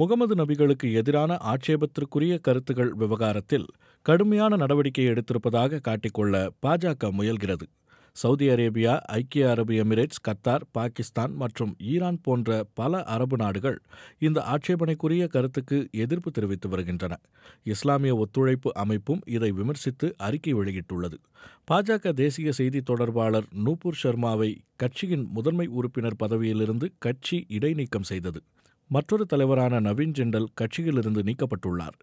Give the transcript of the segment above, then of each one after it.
முகமது நபிகளுக்கு எதிரான ஆட்சேபத்திற்குரிய கருத்துகள் விவகாரத்தில் கடுமையான நடவடிக்கை எடுத்திருப்பதாக காட்டிக்கொள்ள பாஜக முயல்கிறது சவுதி அரேபியா ஐக்கிய அரபு எமிரேட்ஸ் கத்தார் பாகிஸ்தான் மற்றும் ஈரான் போன்ற பல அரபு நாடுகள் இந்த ஆட்சேபனைக்குரிய கருத்துக்கு எதிர்ப்பு தெரிவித்து வருகின்றன இஸ்லாமிய ஒத்துழைப்பு அமைப்பும் இதை விமர்சித்து அறிக்கை வெளியிட்டுள்ளது பாஜக தேசிய செய்தி தொடர்பாளர் நூபூர் சர்மாவை கட்சியின் முதன்மை உறுப்பினர் பதவியிலிருந்து கட்சி இடைநீக்கம் செய்தது மற்றொரு தலைவரான நவீன் ஜிண்டல் கட்சியிலிருந்து நீக்கப்பட்டுள்ளார்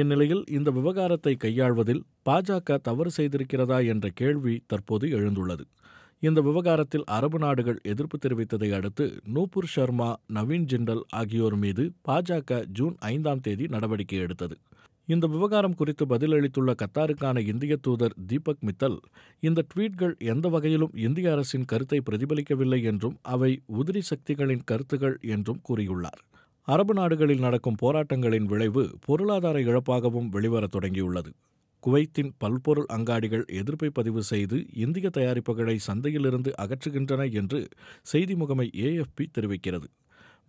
இந்நிலையில் இந்த விவகாரத்தை கையாள்வதில் பாஜக தவறு செய்திருக்கிறதா என்ற கேள்வி தற்போது எழுந்துள்ளது இந்த விவகாரத்தில் அரபு நாடுகள் எதிர்ப்பு தெரிவித்ததை அடுத்து நூபுர் ஷர்மா நவீன் ஜிண்டல் ஆகியோர் மீது பாஜக ஜூன் ஐந்தாம் தேதி நடவடிக்கை எடுத்தது இந்த விவகாரம் குறித்து பதிலளித்துள்ள கத்தாருக்கான இந்திய தூதர் தீபக் மித்தல் இந்த ட்வீட்கள் எந்த வகையிலும் இந்திய அரசின் கருத்தை பிரதிபலிக்கவில்லை என்றும் அவை உதிரி சக்திகளின் கருத்துகள் என்றும் கூறியுள்ளார் அரபு நாடுகளில் நடக்கும் போராட்டங்களின் விளைவு பொருளாதார இழப்பாகவும் வெளிவரத் தொடங்கியுள்ளது குவைத்தின் பல்பொருள் அங்காடிகள் எதிர்ப்பை பதிவு செய்து இந்திய தயாரிப்புகளை சந்தையிலிருந்து அகற்றுகின்றன என்று செய்தி முகமை ஏஎஃப்பி தெரிவிக்கிறது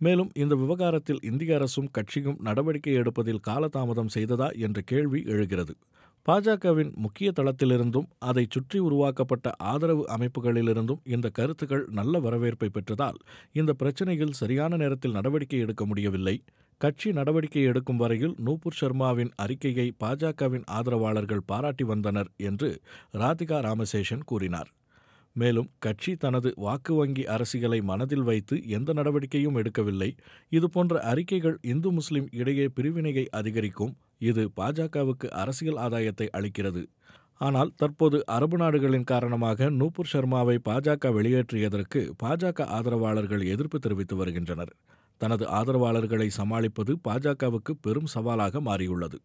மேலும் இந்த விவகாரத்தில் இந்திய அரசும் கட்சியும் நடவடிக்கை எடுப்பதில் காலதாமதம் செய்ததா என்ற கேள்வி எழுகிறது பாஜகவின் முக்கிய தளத்திலிருந்தும் அதை சுற்றி உருவாக்கப்பட்ட ஆதரவு அமைப்புகளிலிருந்தும் இந்த கருத்துக்கள் நல்ல வரவேற்பை பெற்றதால் இந்த பிரச்சினையில் சரியான நேரத்தில் நடவடிக்கை எடுக்க முடியவில்லை கட்சி நடவடிக்கை எடுக்கும் வரையில் நூபுர் சர்மாவின் அறிக்கையை பாஜகவின் ஆதரவாளர்கள் பாராட்டி வந்தனர் என்று ராதிகா ராமசேஷன் கூறினார் மேலும் கட்சி தனது வாக்கு வங்கி அரசியலை மனதில் வைத்து எந்த நடவடிக்கையும் எடுக்கவில்லை இதுபோன்ற அறிக்கைகள் இந்து முஸ்லிம் இடையே பிரிவினையை அதிகரிக்கும் இது பாஜகவுக்கு அரசியல் ஆதாயத்தை அளிக்கிறது ஆனால் தற்போது அரபு நாடுகளின் காரணமாக நூபுர் சர்மாவை பாஜக வெளியேற்றியதற்கு பாஜக ஆதரவாளர்கள் எதிர்ப்பு தெரிவித்து வருகின்றனர் தனது ஆதரவாளர்களை சமாளிப்பது பாஜகவுக்கு பெரும் சவாலாக மாறியுள்ளது